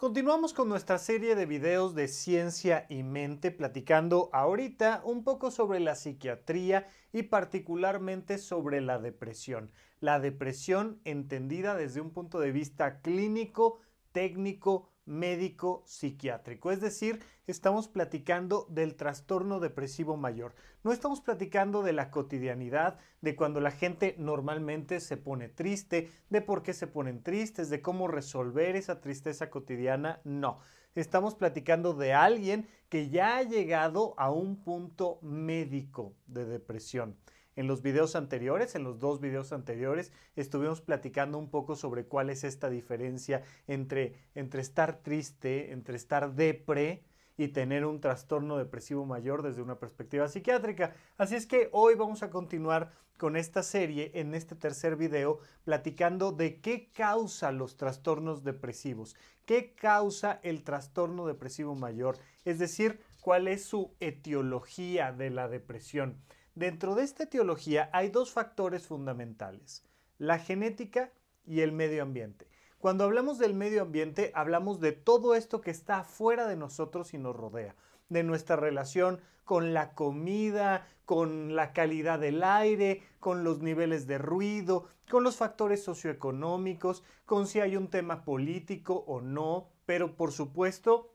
Continuamos con nuestra serie de videos de ciencia y mente platicando ahorita un poco sobre la psiquiatría y particularmente sobre la depresión. La depresión entendida desde un punto de vista clínico, técnico, médico psiquiátrico. Es decir, estamos platicando del trastorno depresivo mayor. No estamos platicando de la cotidianidad, de cuando la gente normalmente se pone triste, de por qué se ponen tristes, de cómo resolver esa tristeza cotidiana. No. Estamos platicando de alguien que ya ha llegado a un punto médico de depresión. En los videos anteriores, en los dos videos anteriores, estuvimos platicando un poco sobre cuál es esta diferencia entre, entre estar triste, entre estar depre y tener un trastorno depresivo mayor desde una perspectiva psiquiátrica. Así es que hoy vamos a continuar con esta serie en este tercer video platicando de qué causa los trastornos depresivos, qué causa el trastorno depresivo mayor, es decir, cuál es su etiología de la depresión. Dentro de esta etiología hay dos factores fundamentales, la genética y el medio ambiente. Cuando hablamos del medio ambiente, hablamos de todo esto que está fuera de nosotros y nos rodea, de nuestra relación con la comida, con la calidad del aire, con los niveles de ruido, con los factores socioeconómicos, con si hay un tema político o no, pero por supuesto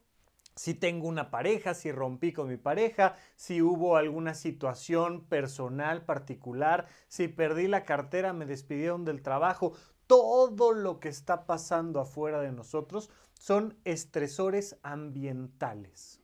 si tengo una pareja, si rompí con mi pareja, si hubo alguna situación personal particular, si perdí la cartera, me despidieron del trabajo, todo lo que está pasando afuera de nosotros son estresores ambientales.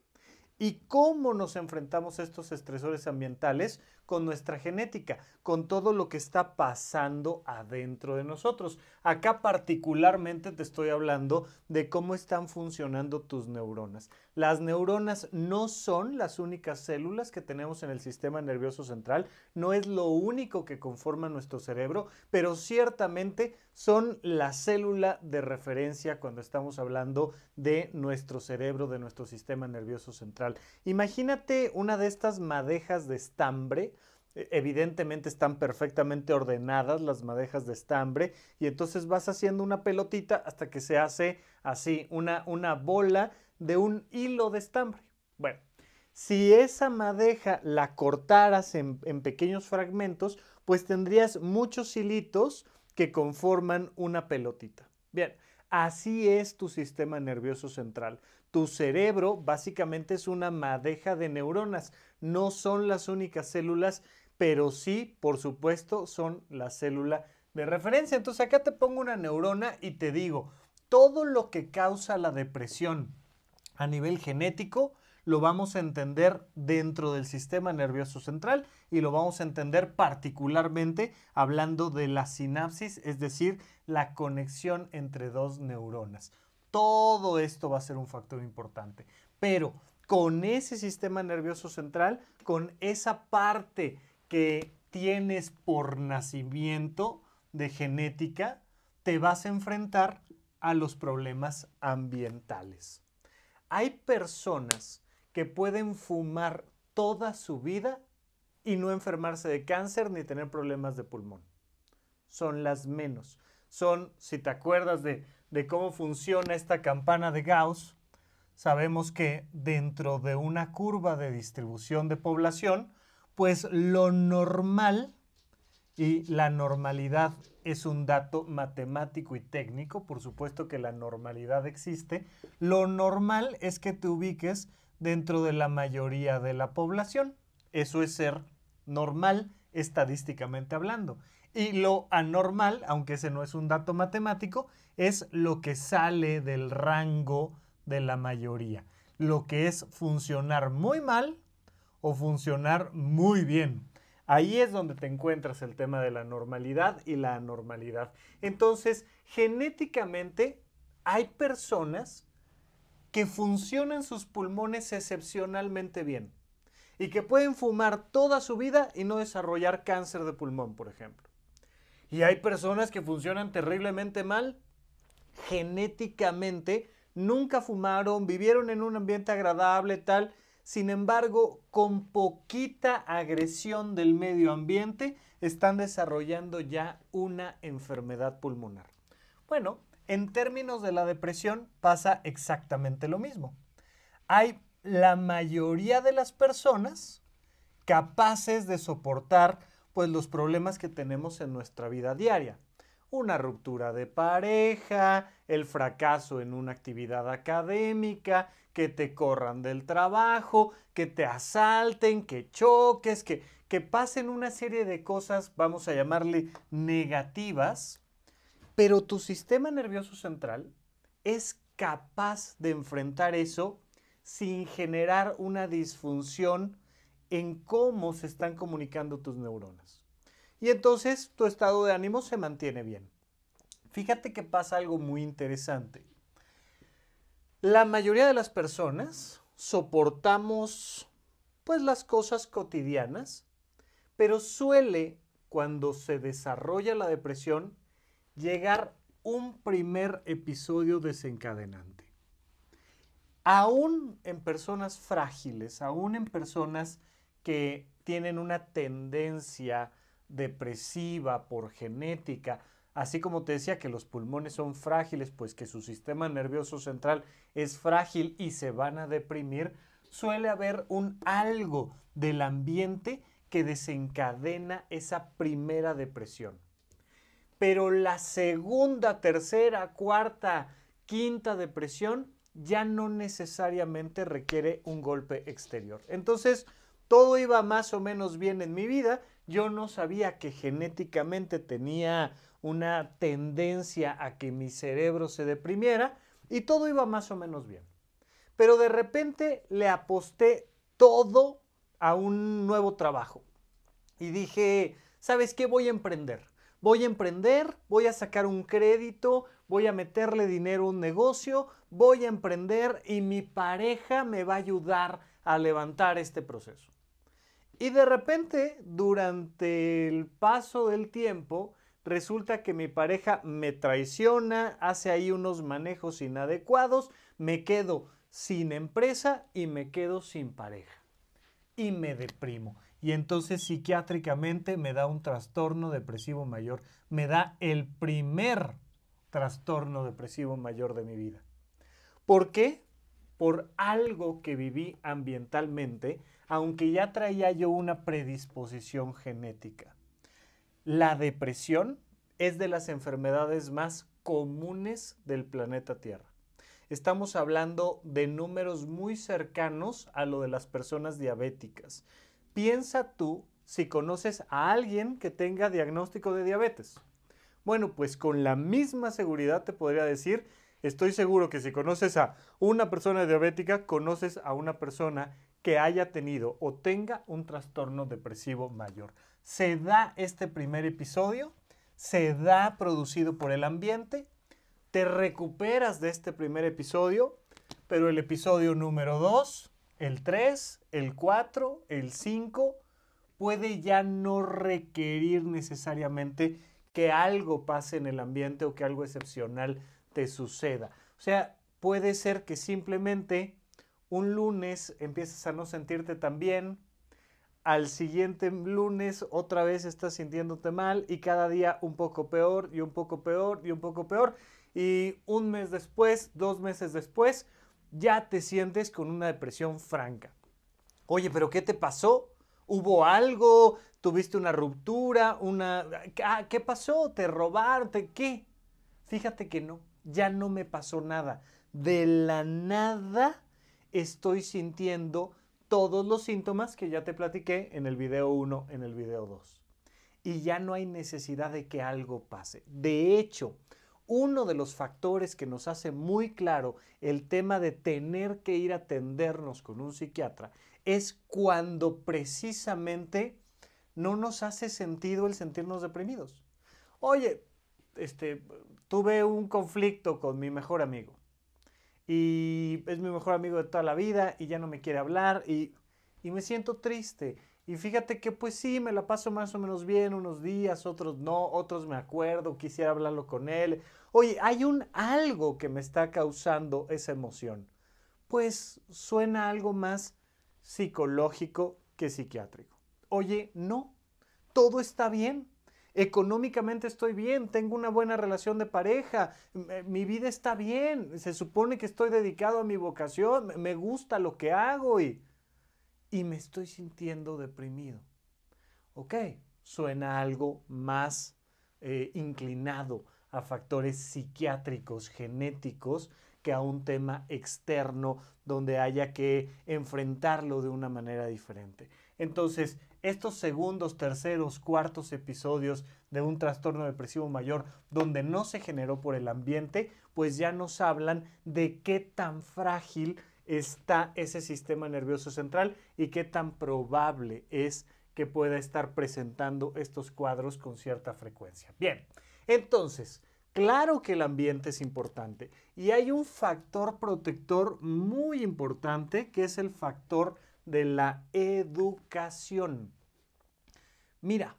¿Y cómo nos enfrentamos a estos estresores ambientales? con nuestra genética, con todo lo que está pasando adentro de nosotros. Acá particularmente te estoy hablando de cómo están funcionando tus neuronas. Las neuronas no son las únicas células que tenemos en el sistema nervioso central, no es lo único que conforma nuestro cerebro, pero ciertamente son la célula de referencia cuando estamos hablando de nuestro cerebro, de nuestro sistema nervioso central. Imagínate una de estas madejas de estambre e-, evidentemente están perfectamente ordenadas las madejas de estambre y entonces vas haciendo una pelotita hasta que se hace así una, bola de un hilo de estambre. Bueno, si esa madeja la cortaras en, en pequeños fragmentos, pues tendrías muchos hilitos que conforman una pelotita. Bien, así es tu sistema nervioso central. Tu cerebro básicamente es una madeja de neuronas, no son las únicas células pero sí, por supuesto, son la célula de referencia. Entonces acá te pongo una neurona y te digo, todo lo que causa la depresión a nivel genético lo vamos a entender dentro del sistema nervioso central y lo vamos a entender particularmente hablando de la sinapsis, es decir, la conexión entre dos neuronas. Todo esto va a ser un factor importante, pero con ese sistema nervioso central, con esa parte que tienes por nacimiento de genética, te vas a enfrentar a los problemas ambientales. Hay personas que pueden fumar toda su vida y no enfermarse de cáncer ni tener problemas de pulmón. Son las menos. Son, si te acuerdas de, de cómo funciona esta campana de Gauss, sabemos que dentro de una curva de distribución de población, pues lo normal y la normalidad es un dato matemático y técnico, por supuesto que la normalidad existe, lo normal es que te ubiques dentro de la mayoría de la población. Eso es ser normal estadísticamente hablando. Y lo anormal, aunque ese no es un dato matemático, es lo que sale del rango de la mayoría. Lo que es funcionar muy mal o funcionar muy bien. Ahí es donde te encuentras el tema de la normalidad y la anormalidad. Entonces, genéticamente hay personas que funcionan sus pulmones excepcionalmente bien y que pueden fumar toda su vida y no desarrollar cáncer de pulmón, por ejemplo. Y hay personas que funcionan terriblemente mal genéticamente, nunca fumaron, vivieron en un ambiente agradable, tal, sin embargo, con poquita agresión del medio ambiente, están desarrollando ya una enfermedad pulmonar. Bueno, en términos de la depresión pasa exactamente lo mismo. Hay la mayoría de las personas capaces de soportar pues los problemas que tenemos en nuestra vida diaria una ruptura de pareja, el fracaso en una actividad académica, que te corran del trabajo, que te asalten, que choques, que, que pasen una serie de cosas, vamos a llamarle negativas, pero tu sistema nervioso central es capaz de enfrentar eso sin generar una disfunción en cómo se están comunicando tus neuronas y entonces tu estado de ánimo se mantiene bien. Fíjate que pasa algo muy interesante. La mayoría de las personas soportamos pues las cosas cotidianas, pero suele cuando se desarrolla la depresión llegar un primer episodio desencadenante. Aún en personas frágiles, aún en personas que tienen una tendencia depresiva por genética, así como te decía que los pulmones son frágiles, pues que su sistema nervioso central es frágil y se van a deprimir, suele haber un algo del ambiente que desencadena esa primera depresión. Pero la segunda, tercera, cuarta, quinta depresión ya no necesariamente requiere un golpe exterior. Entonces, todo iba más o menos bien en mi vida yo no sabía que genéticamente tenía una tendencia a que mi cerebro se deprimiera y todo iba más o menos bien. Pero de repente le aposté todo a un nuevo trabajo y dije, ¿sabes qué? Voy a emprender. Voy a emprender, voy a sacar un crédito, voy a meterle dinero a un negocio, voy a emprender y mi pareja me va a ayudar a levantar este proceso. Y de repente, durante el paso del tiempo, resulta que mi pareja me traiciona, hace ahí unos manejos inadecuados, me quedo sin empresa y me quedo sin pareja. Y me deprimo. Y entonces psiquiátricamente me da un trastorno depresivo mayor. Me da el primer trastorno depresivo mayor de mi vida. ¿Por qué? Por algo que viví ambientalmente aunque ya traía yo una predisposición genética. La depresión es de las enfermedades más comunes del planeta Tierra. Estamos hablando de números muy cercanos a lo de las personas diabéticas. Piensa tú si conoces a alguien que tenga diagnóstico de diabetes. Bueno, pues con la misma seguridad te podría decir, estoy seguro que si conoces a una persona diabética, conoces a una persona que haya tenido o tenga un trastorno depresivo mayor. Se da este primer episodio, se da producido por el ambiente, te recuperas de este primer episodio, pero el episodio número 2, el 3, el 4, el 5, puede ya no requerir necesariamente que algo pase en el ambiente o que algo excepcional te suceda. O sea, puede ser que simplemente un lunes empiezas a no sentirte tan bien, al siguiente lunes otra vez estás sintiéndote mal y cada día un poco peor y un poco peor y un poco peor. Y un mes después, dos meses después, ya te sientes con una depresión franca. Oye, pero ¿qué te pasó? ¿Hubo algo? ¿Tuviste una ruptura? Una... Ah, ¿Qué pasó? ¿Te robaron? ¿Qué? Fíjate que no, ya no me pasó nada. De la nada estoy sintiendo todos los síntomas que ya te platiqué en el video 1, en el video 2. Y ya no hay necesidad de que algo pase. De hecho, uno de los factores que nos hace muy claro el tema de tener que ir a atendernos con un psiquiatra es cuando precisamente no nos hace sentido el sentirnos deprimidos. Oye, este, tuve un conflicto con mi mejor amigo y es mi mejor amigo de toda la vida y ya no me quiere hablar y, me siento triste. Y fíjate que pues sí, me la paso más o menos bien unos días, otros no, otros me acuerdo, quisiera hablarlo con él. Oye, hay un algo que me está causando esa emoción. Pues suena algo más psicológico que psiquiátrico. Oye, no, todo está bien económicamente estoy bien, tengo una buena relación de pareja, mi vida está bien, se supone que estoy dedicado a mi vocación, me gusta lo que hago y, y me estoy sintiendo deprimido. Ok, suena algo más eh, inclinado a factores psiquiátricos, genéticos, que a un tema externo donde haya que enfrentarlo de una manera diferente. Entonces, estos segundos, terceros, cuartos episodios de un trastorno depresivo mayor donde no se generó por el ambiente, pues ya nos hablan de qué tan frágil está ese sistema nervioso central y qué tan probable es que pueda estar presentando estos cuadros con cierta frecuencia. Bien, entonces, claro que el ambiente es importante y hay un factor protector muy importante que es el factor de la educación. Mira,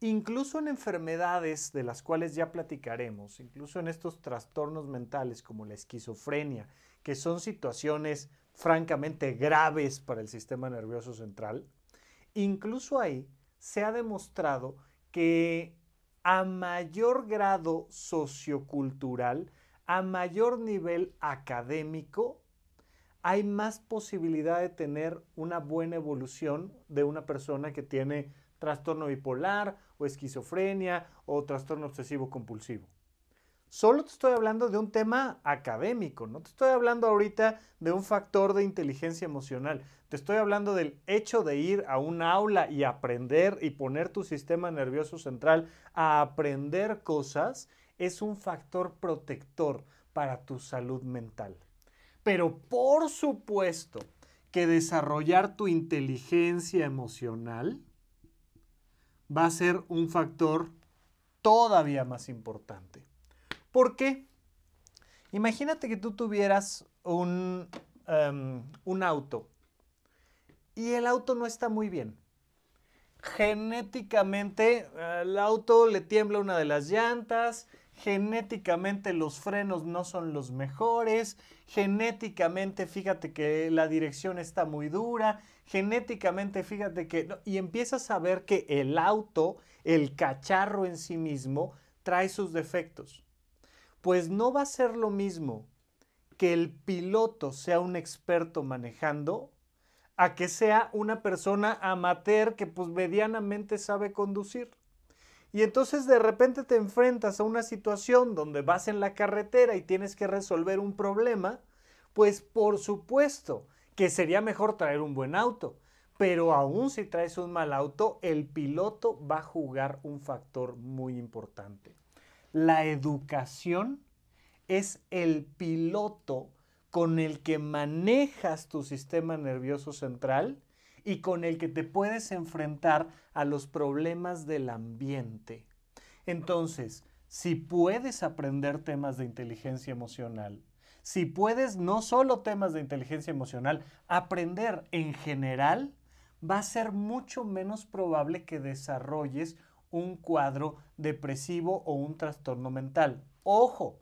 incluso en enfermedades de las cuales ya platicaremos, incluso en estos trastornos mentales como la esquizofrenia, que son situaciones francamente graves para el sistema nervioso central, incluso ahí se ha demostrado que a mayor grado sociocultural, a mayor nivel académico, hay más posibilidad de tener una buena evolución de una persona que tiene trastorno bipolar o esquizofrenia o trastorno obsesivo compulsivo. Solo te estoy hablando de un tema académico, no te estoy hablando ahorita de un factor de inteligencia emocional, te estoy hablando del hecho de ir a un aula y aprender y poner tu sistema nervioso central a aprender cosas es un factor protector para tu salud mental. Pero por supuesto que desarrollar tu inteligencia emocional va a ser un factor todavía más importante. ¿Por qué? Imagínate que tú tuvieras un, em, auto y el auto no está muy bien. Genéticamente el auto le tiembla una de las llantas, genéticamente los frenos no son los mejores, genéticamente fíjate que la dirección está muy dura, genéticamente fíjate que... y empiezas a ver que el auto, el cacharro en sí mismo, trae sus defectos. Pues no va a ser lo mismo que el piloto sea un experto manejando a que sea una persona amateur que pues medianamente sabe conducir. Y entonces de repente te enfrentas a una situación donde vas en la carretera y tienes que resolver un problema, pues por supuesto que sería mejor traer un buen auto. Pero aún si traes un mal auto, el piloto va a jugar un factor muy importante. La educación es el piloto con el que manejas tu sistema nervioso central y con el que te puedes enfrentar a los problemas del ambiente. Entonces, si puedes aprender temas de inteligencia emocional, si puedes no solo temas de inteligencia emocional, aprender en general, va a ser mucho menos probable que desarrolles un cuadro depresivo o un trastorno mental. Ojo,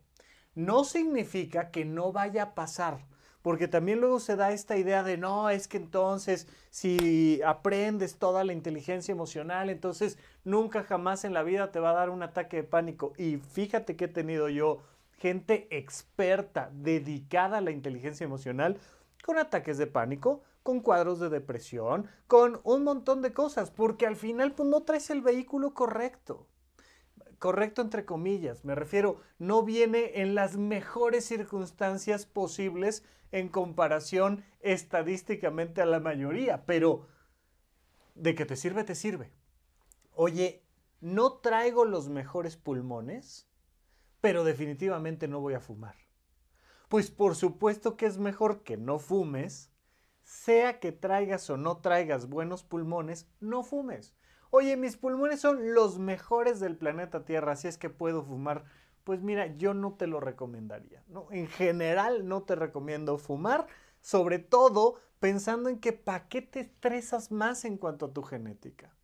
no significa que no vaya a pasar porque también luego se da esta idea de, no, es que entonces si aprendes toda la inteligencia emocional, entonces nunca jamás en la vida te va a dar un ataque de pánico. Y fíjate que he tenido yo gente experta, dedicada a la inteligencia emocional, con ataques de pánico, con cuadros de depresión, con un montón de cosas, porque al final pues, no traes el vehículo correcto correcto entre comillas, me refiero, no viene en las mejores circunstancias posibles en comparación estadísticamente a la mayoría, pero de que te sirve, te sirve. Oye, no traigo los mejores pulmones, pero definitivamente no voy a fumar. Pues por supuesto que es mejor que no fumes, sea que traigas o no traigas buenos pulmones, no fumes oye, mis pulmones son los mejores del planeta Tierra, así es que puedo fumar. Pues mira, yo no te lo recomendaría, ¿no? En general no te recomiendo fumar, sobre todo pensando en que qué te estresas más en cuanto a tu genética.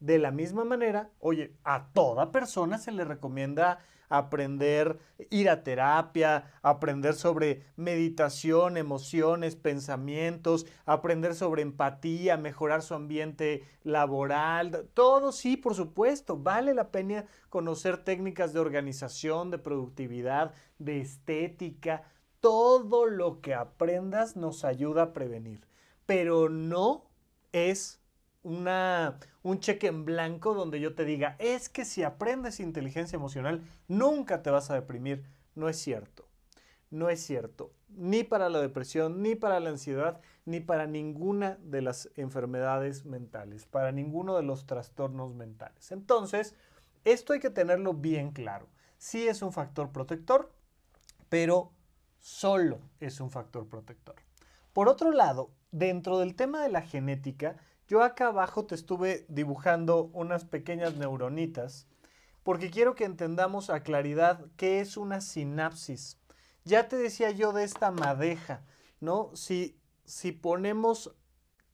De la misma manera, oye, a toda persona se le recomienda aprender, ir a terapia, aprender sobre meditación, emociones, pensamientos, aprender sobre empatía, mejorar su ambiente laboral. Todo sí, por supuesto, vale la pena conocer técnicas de organización, de productividad, de estética. Todo lo que aprendas nos ayuda a prevenir, pero no es una, un cheque en blanco donde yo te diga, es que si aprendes inteligencia emocional, nunca te vas a deprimir. No es cierto. No es cierto. Ni para la depresión, ni para la ansiedad, ni para ninguna de las enfermedades mentales, para ninguno de los trastornos mentales. Entonces, esto hay que tenerlo bien claro. Sí es un factor protector, pero solo es un factor protector. Por otro lado, dentro del tema de la genética, yo acá abajo te estuve dibujando unas pequeñas neuronitas porque quiero que entendamos a claridad qué es una sinapsis. Ya te decía yo de esta madeja, ¿no? Si, si ponemos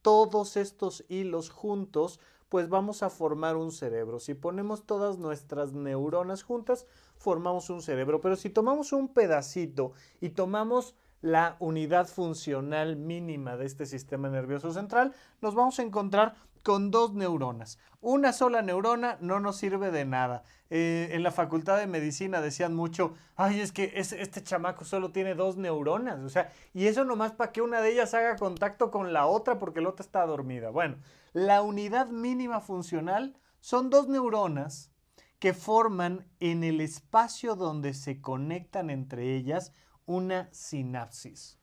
todos estos hilos juntos, pues vamos a formar un cerebro. Si ponemos todas nuestras neuronas juntas, formamos un cerebro. Pero si tomamos un pedacito y tomamos la unidad funcional mínima de este sistema nervioso central, nos vamos a encontrar con dos neuronas. Una sola neurona no nos sirve de nada. Eh, en la facultad de medicina decían mucho, ay, es que este chamaco solo tiene dos neuronas, o sea, y eso nomás para que una de ellas haga contacto con la otra porque la otra está dormida. Bueno, la unidad mínima funcional son dos neuronas que forman en el espacio donde se conectan entre ellas una sinapsis.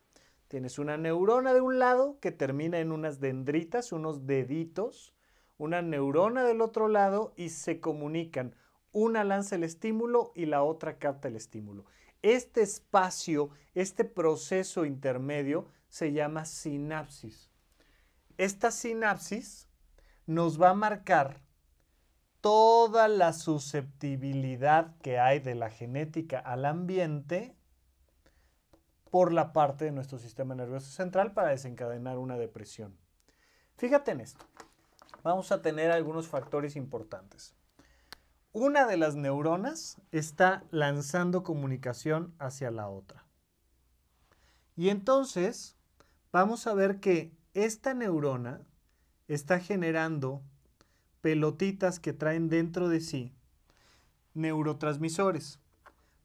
Tienes una neurona de un lado que termina en unas dendritas, unos deditos, una neurona del otro lado y se comunican. Una lanza el estímulo y la otra capta el estímulo. Este espacio, este proceso intermedio se llama sinapsis. Esta sinapsis nos va a marcar toda la susceptibilidad que hay de la genética al ambiente por la parte de nuestro sistema nervioso central para desencadenar una depresión. Fíjate en esto. Vamos a tener algunos factores importantes. Una de las neuronas está lanzando comunicación hacia la otra. Y entonces vamos a ver que esta neurona está generando pelotitas que traen dentro de sí neurotransmisores.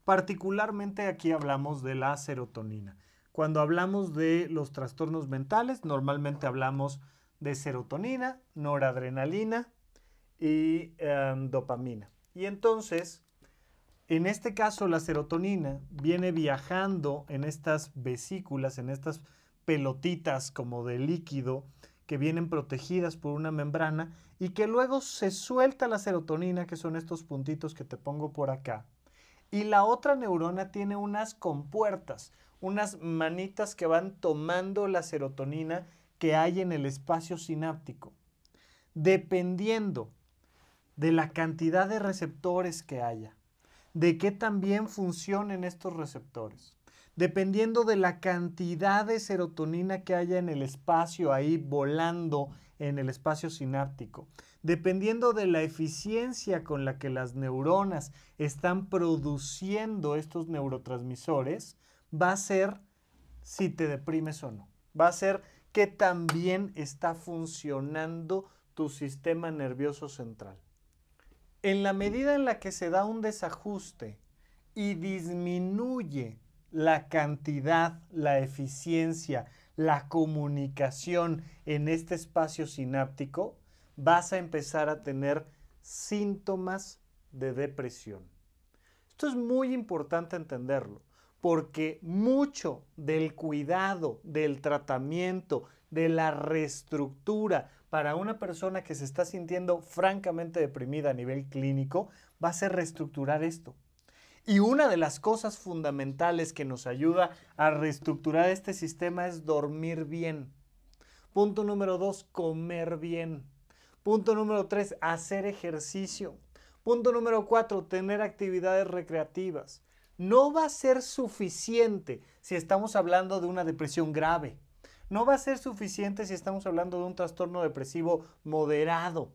Particularmente aquí hablamos de la serotonina. Cuando hablamos de los trastornos mentales, normalmente hablamos de serotonina, noradrenalina y em, dopamina. Y entonces, en este caso, la serotonina viene viajando en estas vesículas, en estas pelotitas como de líquido que vienen protegidas por una membrana y que luego se suelta la serotonina, que son estos puntitos que te pongo por acá, y la otra neurona tiene unas compuertas, unas manitas que van tomando la serotonina que hay en el espacio sináptico. Dependiendo de la cantidad de receptores que haya, de qué también funcionen estos receptores, dependiendo de la cantidad de serotonina que haya en el espacio ahí volando en el espacio sináptico. Dependiendo de la eficiencia con la que las neuronas están produciendo estos neurotransmisores, va a ser si te deprimes o no. Va a ser que también está funcionando tu sistema nervioso central. En la medida en la que se da un desajuste y disminuye la cantidad, la eficiencia la comunicación en este espacio sináptico, vas a empezar a tener síntomas de depresión. Esto es muy importante entenderlo, porque mucho del cuidado, del tratamiento, de la reestructura para una persona que se está sintiendo francamente deprimida a nivel clínico, va a ser reestructurar esto. Y una de las cosas fundamentales que nos ayuda a reestructurar este sistema es dormir bien. Punto número dos, comer bien. Punto número tres, hacer ejercicio. Punto número cuatro, tener actividades recreativas. No va a ser suficiente si estamos hablando de una depresión grave. No va a ser suficiente si estamos hablando de un trastorno depresivo moderado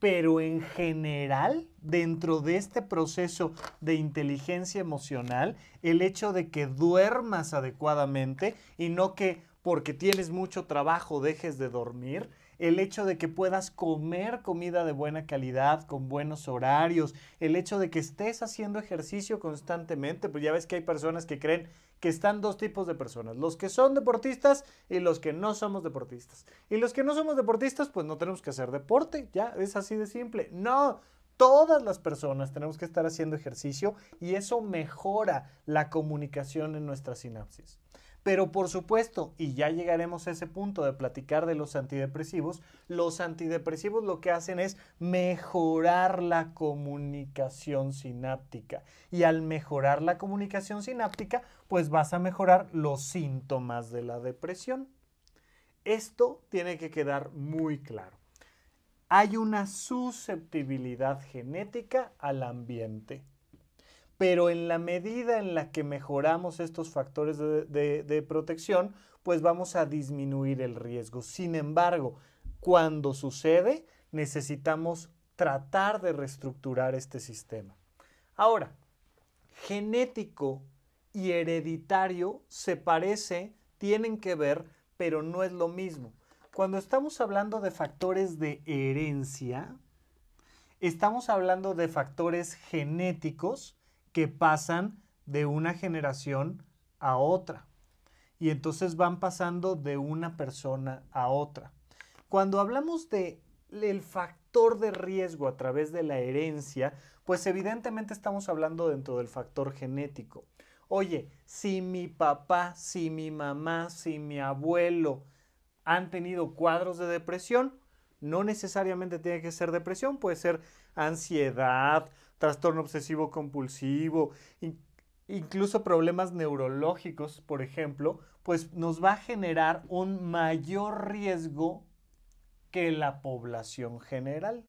pero en general, dentro de este proceso de inteligencia emocional, el hecho de que duermas adecuadamente y no que porque tienes mucho trabajo dejes de dormir, el hecho de que puedas comer comida de buena calidad, con buenos horarios, el hecho de que estés haciendo ejercicio constantemente, pues ya ves que hay personas que creen que están dos tipos de personas, los que son deportistas y los que no somos deportistas. Y los que no somos deportistas, pues no tenemos que hacer deporte, ya, es así de simple. No, todas las personas tenemos que estar haciendo ejercicio y eso mejora la comunicación en nuestras sinapsis. Pero por supuesto, y ya llegaremos a ese punto de platicar de los antidepresivos, los antidepresivos lo que hacen es mejorar la comunicación sináptica. Y al mejorar la comunicación sináptica, pues vas a mejorar los síntomas de la depresión. Esto tiene que quedar muy claro. Hay una susceptibilidad genética al ambiente pero en la medida en la que mejoramos estos factores de, protección, pues vamos a disminuir el riesgo. Sin embargo, cuando sucede, necesitamos tratar de reestructurar este sistema. Ahora, genético y hereditario se parece, tienen que ver, pero no es lo mismo. Cuando estamos hablando de factores de herencia, estamos hablando de factores genéticos, que pasan de una generación a otra. Y entonces van pasando de una persona a otra. Cuando hablamos de el factor de riesgo a través de la herencia, pues evidentemente estamos hablando dentro del factor genético. Oye, si mi papá, si mi mamá, si mi abuelo han tenido cuadros de depresión, no necesariamente tiene que ser depresión, puede ser ansiedad, trastorno obsesivo compulsivo, incluso problemas neurológicos, por ejemplo, pues nos va a generar un mayor riesgo que la población general.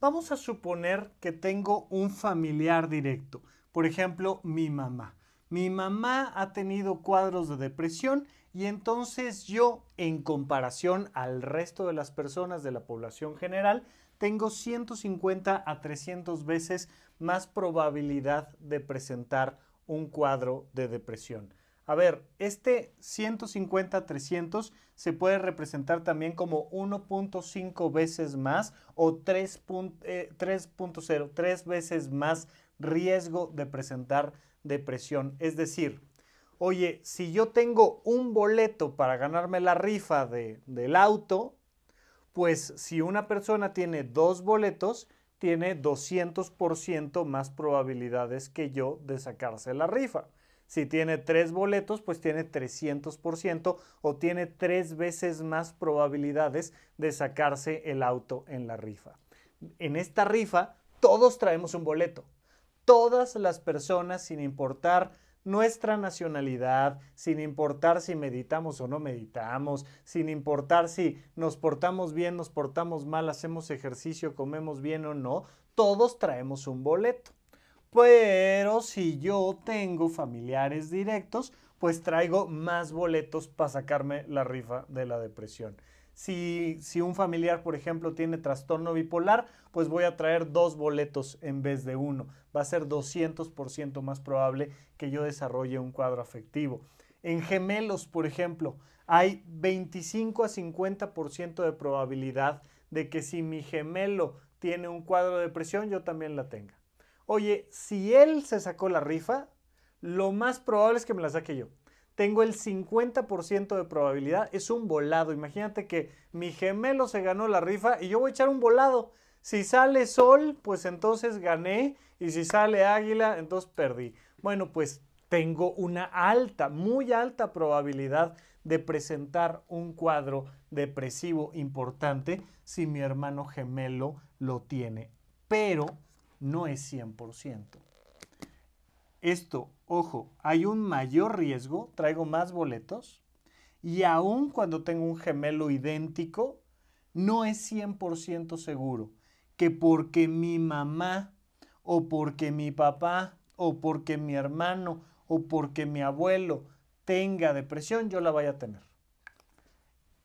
Vamos a suponer que tengo un familiar directo, por ejemplo, mi mamá. Mi mamá ha tenido cuadros de depresión y entonces yo, en comparación al resto de las personas de la población general, tengo 150 a 300 veces más probabilidad de presentar un cuadro de depresión. A ver, este 150-300 a se puede representar también como 1.5 veces más o 3.0, 3 eh, veces más riesgo de presentar depresión. Es decir, oye, si yo tengo un boleto para ganarme la rifa del auto, pues si una persona tiene dos boletos, tiene 200% más probabilidades que yo de sacarse la rifa. Si tiene tres boletos, pues tiene 300% o tiene tres veces más probabilidades de sacarse el auto en la rifa. En esta rifa, todos traemos un boleto. Todas las personas, sin importar nuestra nacionalidad, sin importar si meditamos o no meditamos, sin importar si nos portamos bien, nos portamos mal, hacemos ejercicio, comemos bien o no, todos traemos un boleto. Pero si yo tengo familiares directos, pues traigo más boletos para sacarme la rifa de la depresión. Si, un familiar, por ejemplo, tiene trastorno bipolar, pues voy a traer dos boletos en vez de uno. Va a ser 200% más probable que yo desarrolle un cuadro afectivo. En gemelos, por ejemplo, hay 25 a 50% de probabilidad de que si mi gemelo tiene un cuadro de depresión, yo también la tenga. Oye, si él se sacó la rifa, lo más probable es que me la saque yo tengo el 50% de probabilidad. Es un volado. Imagínate que mi gemelo se ganó la rifa y yo voy a echar un volado. Si sale sol, pues entonces gané. Y si sale águila, entonces perdí. Bueno, pues tengo una alta, muy alta probabilidad de presentar un cuadro depresivo importante si mi hermano gemelo lo tiene. Pero no es 100%. Esto ojo, hay un mayor riesgo, traigo más boletos y aun cuando tengo un gemelo idéntico, no es 100% seguro que porque mi mamá o porque mi papá o porque mi hermano o porque mi abuelo tenga depresión, yo la vaya a tener.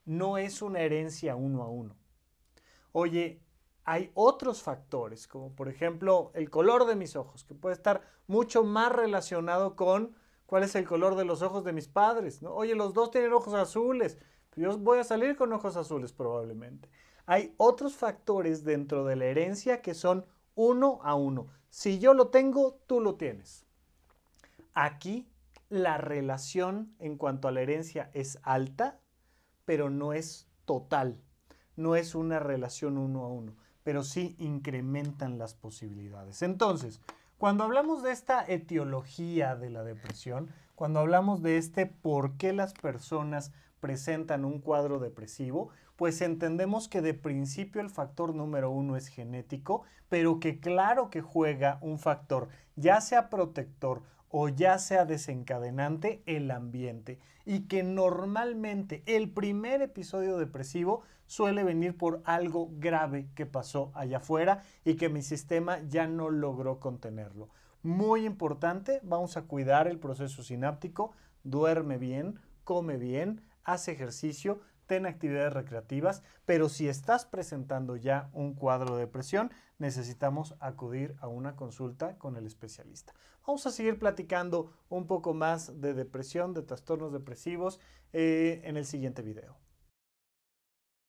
No es una herencia uno a uno. Oye, hay otros factores, como por ejemplo el color de mis ojos, que puede estar mucho más relacionado con cuál es el color de los ojos de mis padres. Oye, los dos tienen ojos azules, yo voy a salir con ojos azules probablemente. Hay otros factores dentro de la herencia que son uno a uno. Si yo lo tengo, tú lo tienes. Aquí la relación en cuanto a la herencia es alta, pero no es total, no es una relación uno a uno pero sí incrementan las posibilidades. Entonces, cuando hablamos de esta etiología de la depresión, cuando hablamos de este por qué las personas presentan un cuadro depresivo, pues entendemos que de principio el factor número uno es genético, pero que claro que juega un factor, ya sea protector o ya sea desencadenante, el ambiente. Y que normalmente el primer episodio depresivo suele venir por algo grave que pasó allá afuera y que mi sistema ya no logró contenerlo. Muy importante, vamos a cuidar el proceso sináptico, duerme bien, come bien, haz ejercicio, ten actividades recreativas, pero si estás presentando ya un cuadro de depresión, necesitamos acudir a una consulta con el especialista. Vamos a seguir platicando un poco más de depresión, de trastornos depresivos eh, en el siguiente video.